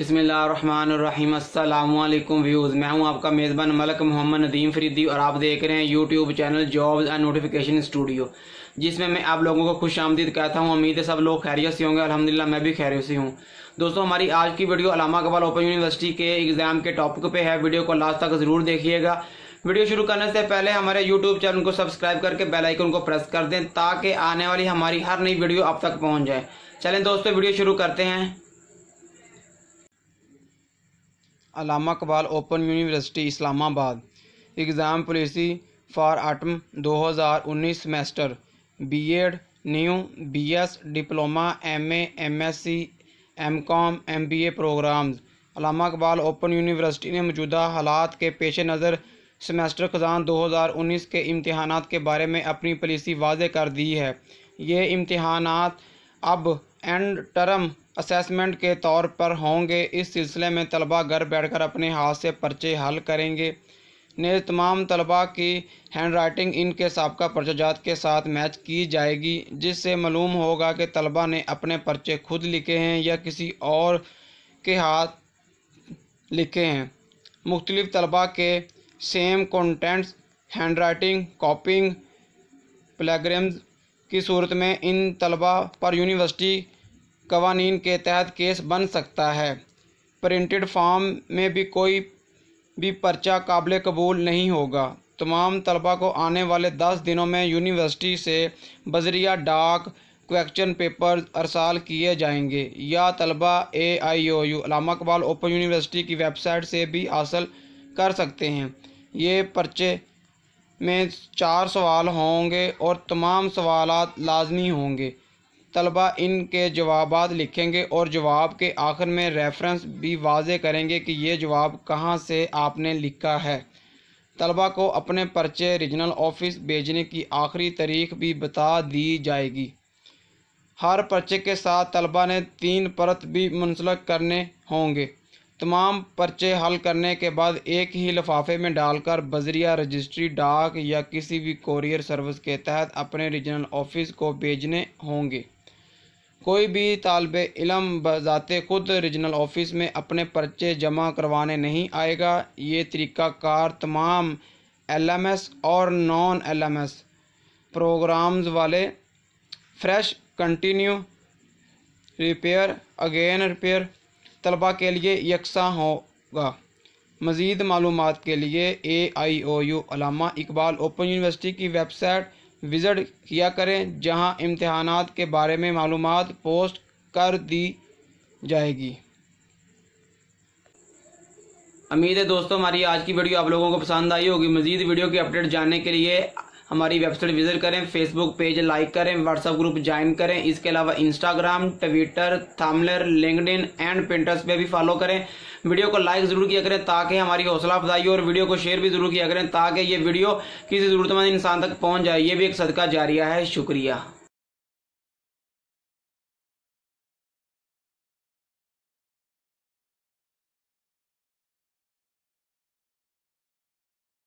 अल्लाम व्यूज़ मैं हूं आपका मेज़बान मलक मोहम्मद नदीम फरीदी और आप देख रहे हैं YouTube channel jobs and notification studio जिसमें मैं आप लोगों को खुश आमदीद कहता हूं उम्मीद है सब लोग खैरियत से होंगे अल्हम्दुलिल्लाह मैं भी खैरियत से हूं दोस्तों हमारी आज की video Allama Iqbal open university के एग्ज़ाम के टॉपिक पर है वीडियो को लास्ट तक ज़रूर देखिएगा वीडियो शुरू करने से पहले हमारे यूट्यूब चैनल को सब्सक्राइब करके बेलाइकन को प्रेस कर दें ताकि आने वाली हमारी हर नई वीडियो अब तक पहुँच जाए चलें दोस्तों वीडियो शुरू करते हैं Allama Iqbal open university Islamabad exam policy for autumn 2019 semester BEd new BS diploma MA MSc MCom MBA programs Allama Iqbal open university ने मौजूदा हालात के पेश नज़र सेमेस्टर खजान 2019 के इम्तहान के बारे में अपनी पॉलिसी वाज कर दी है ये इम्तहान अब एंड टर्म असेसमेंट के तौर पर होंगे इस सिलसिले में तलबा घर बैठकर अपने हाथ से पर्चे हल करेंगे ने तमाम तलबा की हैंड राइटिंग इनके सबका पर्चाजात के साथ मैच की जाएगी जिससे मालूम होगा कि तलबा ने अपने पर्चे खुद लिखे हैं या किसी और के हाथ लिखे हैं मुख्तलिफ़ तलबा के same contents hand writing प्लेग्राम्स की सूरत में इन तलबा पर यूनिवर्सिटी कवानी के तहत केस बन सकता है प्रिंटेड फॉर्म में भी कोई भी पर्चा काबिल कबूल नहीं होगा तमाम तलबा को आने वाले दस दिनों में यूनिवर्सिटी से बजरिया डाक क्वेश्चन पेपर अरसाल किए जाएंगे या तलबा A I O U Allama Iqbal open University की वेबसाइट से भी हासिल कर सकते हैं ये पर्चे में चार सवाल होंगे और तमाम सवाल लाजमी होंगे तलबा इन के जवाब लिखेंगे और जवाब के आखिर में रेफरेंस भी वाजे करेंगे कि ये जवाब कहाँ से आपने लिखा है तलबा को अपने पर्चे रीजनल ऑफिस भेजने की आखिरी तारीख भी बता दी जाएगी हर पर्चे के साथ तलबा ने तीन परत भी मुंसलक करने होंगे तमाम पर्चे हल करने के बाद एक ही लफाफे में डालकर बजरिया रजिस्ट्री डाक या किसी भी कोरियर सर्विस के तहत अपने रीजनल ऑफिस को भेजने होंगे कोई भी तालब इलम बजाते खुद रीजनल ऑफिस में अपने पर्चे जमा करवाने नहीं आएगा ये तरीक़ाकार तमाम एलएमएस और नॉन एलएमएस प्रोग्राम्स वाले fresh continue repair again repair तलबा के लिए यकसा होगा मज़ीद मालूम के लिए A I O U Allama Iqbal Open University की वेबसाइट विज़िट किया करें जहां इम्तहान के बारे में मालूम पोस्ट कर दी जाएगी उम्मीद है दोस्तों हमारी आज की वीडियो आप लोगों को पसंद आई होगी मज़ीद वीडियो की अपडेट जानने के लिए हमारी वेबसाइट विजिट करें फेसबुक पेज लाइक करें व्हाट्सएप ग्रुप ज्वाइन करें इसके अलावा Instagram Twitter Tumblr LinkedIn and Pinterest पे भी फॉलो करें वीडियो को लाइक जरूर किया करें ताकि हमारी हौसला अफजाई और वीडियो को शेयर भी जरूर किया करें ताकि ये वीडियो किसी जरूरतमंद इंसान तक पहुंच जाए ये भी एक सदका जारिया है शुक्रिया